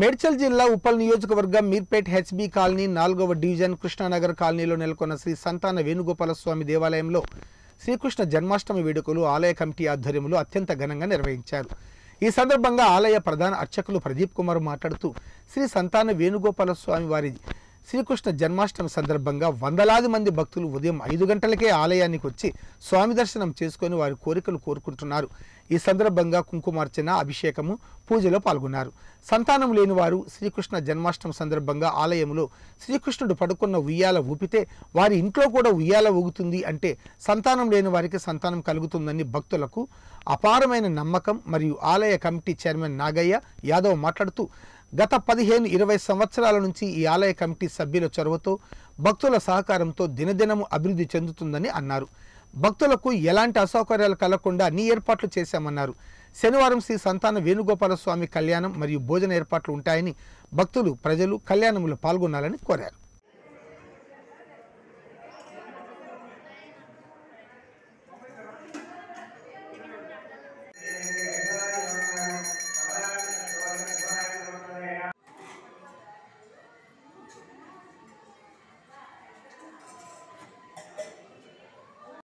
మేడ్చల్ జిల్లా ఉప్పల్ నియోజకవర్గం Meerpet HB colony నాలుగవ డివిజన్ కృష్ణానగర్ కాలనీలో నెలకొన్న శ్రీ సంతాన వేణుగోపాల స్వామి దేవాలయంలో శ్రీకృష్ణ జన్మాష్టమి వేడుకలు ఆలయ కమిటీ ఆధ్వర్యంలో అత్యంత ఘనంగా నిర్వహించారు ఈ సందర్భంగా ఆలయ ప్రధాన అర్చకులు ప్రదీప్ కుమార్ మాట్లాడుతూ శ్రీ సంతాన వేణుగోపాల స్వామి వారి శ్రీకృష్ణ జన్మాష్టమి సందర్భంగా వందలాది మంది భక్తులు ఉదయం ఐదు గంటలకే ఆలయానికి వచ్చి స్వామి దర్శనం చేసుకుని వారి కోరికలు కోరుకుంటున్నారు ఈ సందర్భంగా కుంకుమార్చన అభిషేకము పూజలో పాల్గొన్నారు సంతానం లేని వారు శ్రీకృష్ణ జన్మాష్టమి సందర్భంగా ఆలయంలో శ్రీకృష్ణుడు పడుకున్న ఉయ్యాల ఊపితే వారి ఇంట్లో కూడా ఉయ్యాల ఊగుతుంది అంటే సంతానం లేని వారికి సంతానం కలుగుతుందని భక్తులకు అపారమైన నమ్మకం మరియు ఆలయ కమిటీ చైర్మన్ నాగయ్య యాదవ్ మాట్లాడుతూ గత పదిహేను ఇరవై సంవత్సరాల నుంచి ఈ ఆలయ కమిటీ సభ్యుల చొరవతో భక్తుల సహకారంతో దినదినము అభివృద్ధి చెందుతుందని అన్నారు భక్తులకు ఎలాంటి అసౌకర్యాలు కలగకుండా అన్ని ఏర్పాట్లు చేశామన్నారు శనివారం శ్రీ సంతాన వేణుగోపాల స్వామి కళ్యాణం మరియు భోజన ఏర్పాట్లు ఉంటాయని భక్తులు ప్రజలు కళ్యాణంలో పాల్గొనాలని కోరారు